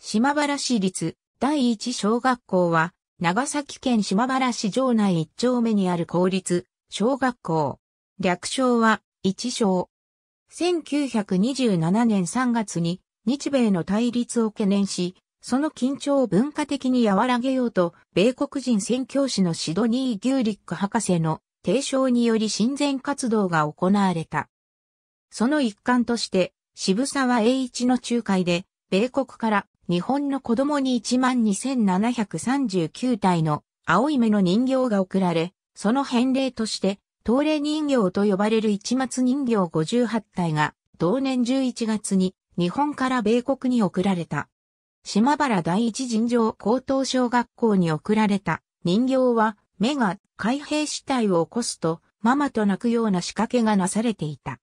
島原市立第一小学校は、長崎県島原市城内一丁目にある公立小学校。略称は一小。1927年3月に日米の対立を懸念し、その緊張を文化的に和らげようと、米国人宣教師のシドニー・ギューリック博士の提唱により親善活動が行われた。その一環として、渋沢栄一の仲介で、米国から日本の子供に12,739体の青い目の人形が送られ、その返礼として、東霊人形と呼ばれる一末人形58体が、同年11月に日本から米国に送られた。島原第一尋常高等小学校に送られた人形は、目が開閉死体を起こすと、ママと泣くような仕掛けがなされていた。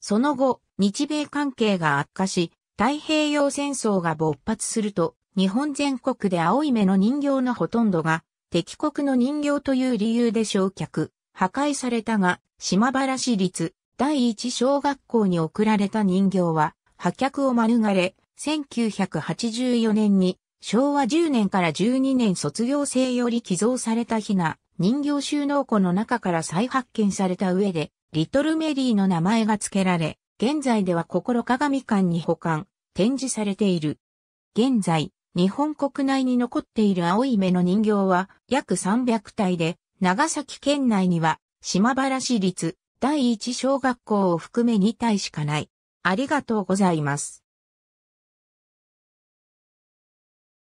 その後、日米関係が悪化し、太平洋戦争が勃発すると、日本全国で青い目の人形のほとんどが、敵国の人形という理由で焼却、破壊されたが、島原市立第一小学校に送られた人形は、破却を免れ、1984年に昭和10年から12年卒業生より寄贈されたひな人形収納庫の中から再発見された上で、リトルメリーの名前が付けられ、現在では心鏡館に保管、展示されている。現在、日本国内に残っている青い目の人形は約300体で、長崎県内には島原市立第一小学校を含め2体しかない。ありがとうございます。